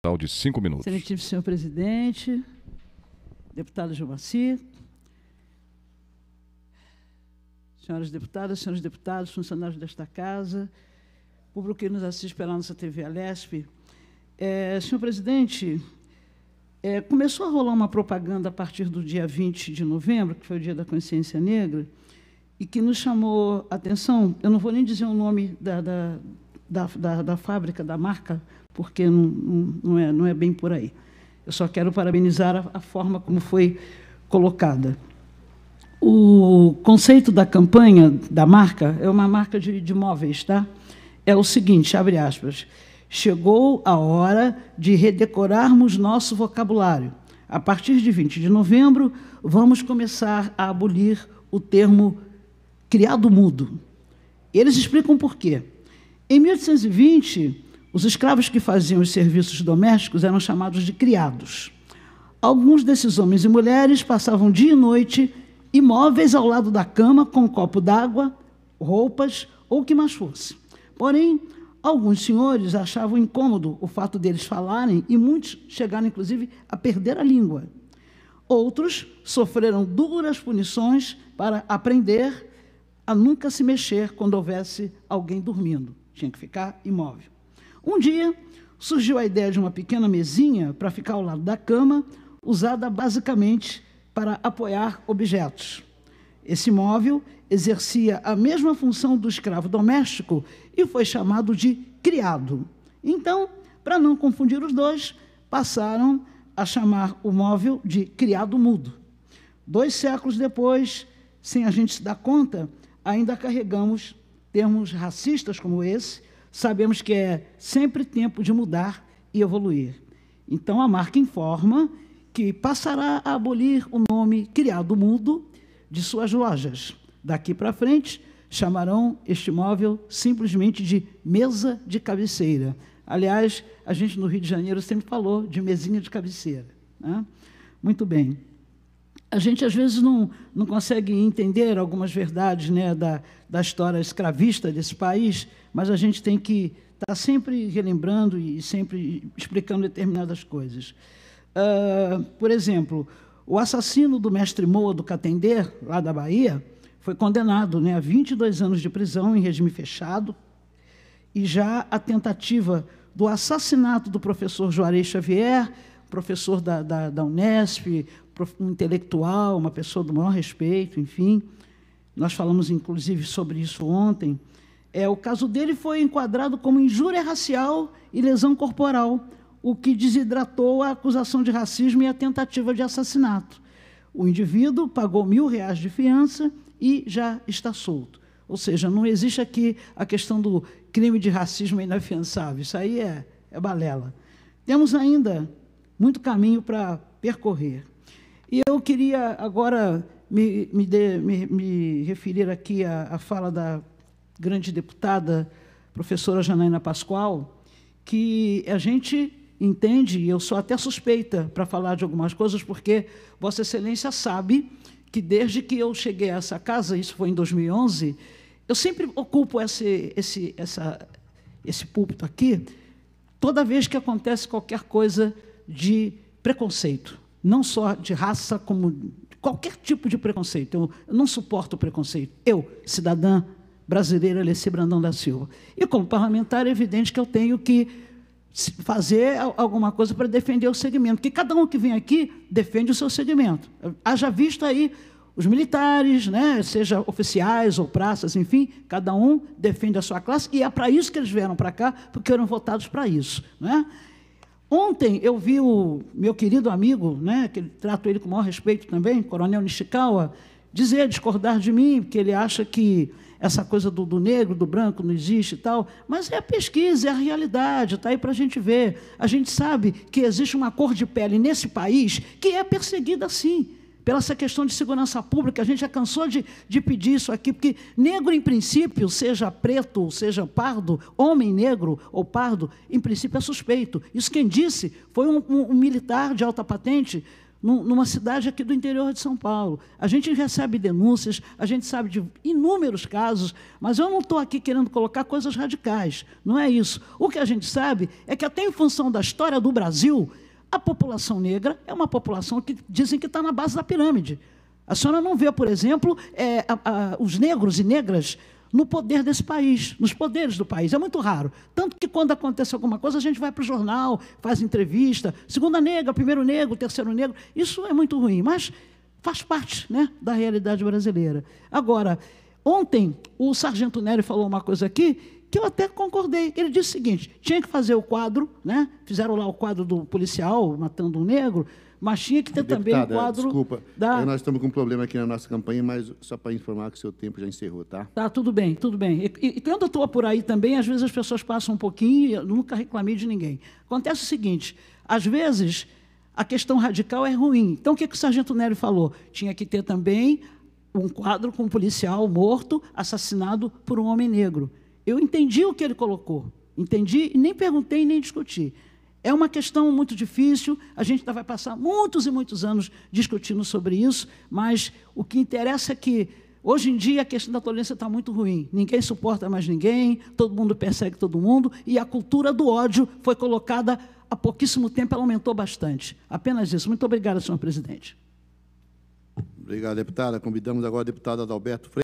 Final de cinco minutos. Excelentíssimo senhor presidente, deputado Gilmaci, senhoras deputadas, senhores deputados, funcionários desta casa, público que nos assiste pela nossa TV Alesp. É, senhor presidente, é, começou a rolar uma propaganda a partir do dia 20 de novembro, que foi o dia da consciência negra, e que nos chamou a atenção, eu não vou nem dizer o nome da, da, da, da, da fábrica, da marca, porque não, não, é, não é bem por aí. Eu só quero parabenizar a, a forma como foi colocada. O conceito da campanha da marca é uma marca de, de móveis, tá? É o seguinte, abre aspas. Chegou a hora de redecorarmos nosso vocabulário. A partir de 20 de novembro, vamos começar a abolir o termo criado mudo. Eles explicam por quê. Em 1820, os escravos que faziam os serviços domésticos eram chamados de criados. Alguns desses homens e mulheres passavam dia e noite imóveis ao lado da cama com um copo d'água, roupas ou o que mais fosse. Porém, alguns senhores achavam incômodo o fato deles falarem e muitos chegaram, inclusive, a perder a língua. Outros sofreram duras punições para aprender a nunca se mexer quando houvesse alguém dormindo. Tinha que ficar imóvel. Um dia, surgiu a ideia de uma pequena mesinha para ficar ao lado da cama, usada basicamente para apoiar objetos. Esse móvel exercia a mesma função do escravo doméstico e foi chamado de criado. Então, para não confundir os dois, passaram a chamar o móvel de criado mudo. Dois séculos depois, sem a gente se dar conta, ainda carregamos termos racistas como esse sabemos que é sempre tempo de mudar e evoluir. Então a marca informa que passará a abolir o nome criado mudo de suas lojas. Daqui para frente, chamarão este móvel simplesmente de mesa de cabeceira. Aliás, a gente no Rio de Janeiro sempre falou de mesinha de cabeceira. Né? Muito bem a gente às vezes não, não consegue entender algumas verdades né, da, da história escravista desse país, mas a gente tem que estar tá sempre relembrando e sempre explicando determinadas coisas. Uh, por exemplo, o assassino do mestre Moa do Catender, lá da Bahia, foi condenado né, a 22 anos de prisão em regime fechado, e já a tentativa do assassinato do professor Juarez Xavier, professor da, da, da Unesp, um intelectual, uma pessoa do maior respeito, enfim. Nós falamos, inclusive, sobre isso ontem. É, o caso dele foi enquadrado como injúria racial e lesão corporal, o que desidratou a acusação de racismo e a tentativa de assassinato. O indivíduo pagou mil reais de fiança e já está solto. Ou seja, não existe aqui a questão do crime de racismo inafiançável. Isso aí é, é balela. Temos ainda muito caminho para percorrer eu queria agora me, me, de, me, me referir aqui à, à, fala da grande deputada, professora Janaína Pascoal, que a gente entende, e eu sou até suspeita para falar de algumas coisas, porque Vossa Excelência sabe que desde que eu cheguei a essa casa, isso foi em 2011, eu sempre ocupo esse, esse, essa, esse púlpito aqui toda vez que acontece qualquer coisa de preconceito não só de raça, como de qualquer tipo de preconceito. Eu, não suporto o preconceito. Eu, cidadã brasileira Alessia Brandão da Silva. E como parlamentar, é evidente que eu tenho que fazer alguma coisa para defender o segmento, porque cada um que vem aqui defende o seu segmento. Haja visto aí os militares, né, seja oficiais ou praças, enfim, cada um defende a sua classe, e é para isso que eles vieram para cá, porque eram votados para isso. Né? Ontem eu vi o meu querido amigo, né, que trato ele com o maior respeito também, Coronel Nishikawa, dizer, discordar de mim, porque ele acha que essa coisa do, do, negro, do branco não existe e tal, mas é a pesquisa, é a realidade, está aí para a gente ver. A gente sabe que existe uma cor de pele nesse país que é perseguida sim pela essa questão de segurança pública. A gente já cansou de, de pedir isso aqui, porque negro, em princípio, seja preto ou seja pardo, homem negro ou pardo, em princípio é suspeito. Isso quem disse foi um, um, um militar de alta patente numa cidade aqui do interior de São Paulo. A gente recebe denúncias, a gente sabe de inúmeros casos, mas eu não estou aqui querendo colocar coisas radicais, não é isso. O que a gente sabe é que, até em função da história do Brasil, a população negra é uma população que dizem que está na base da pirâmide. A senhora não vê, por exemplo, é, a, a, os negros e negras no poder desse país, nos poderes do país. É muito raro. Tanto que quando acontece alguma coisa, a gente vai para o jornal, faz entrevista, segunda negra, primeiro negro, terceiro negro. Isso é muito ruim, mas faz parte né, da realidade brasileira. Agora, ontem o Sargento Nery falou uma coisa aqui que eu até concordei. Ele disse o seguinte: tinha que fazer o quadro, né? Fizeram lá o quadro do policial matando um negro, mas tinha que ter Deputada, também o quadro. Desculpa, da... Eh, nós estamos com um problema aqui na nossa campanha, mas só para informar que o seu tempo já encerrou, tá? Tá, tudo bem, tudo bem. E, e quando eu estou por aí também, às vezes as pessoas passam um pouquinho, eu nunca reclamei de ninguém. Acontece o seguinte: às vezes a questão radical é ruim. Então o que, que o sargento Nery falou? Tinha que ter também um quadro com um policial morto, assassinado por um homem negro. Eu entendi o que ele colocou. Entendi e nem perguntei, nem discuti. É uma questão muito difícil, a gente ainda vai passar muitos e muitos anos discutindo sobre isso, mas o que interessa é que Hoje em dia a questão da tolerância está muito ruim. Ninguém suporta mais ninguém, todo mundo persegue todo mundo, e a cultura do ódio foi colocada há pouquíssimo tempo, ela aumentou bastante. Apenas isso. Muito obrigado, senhor presidente. Obrigado, deputada. Convidamos agora a deputada Adalberto Freire.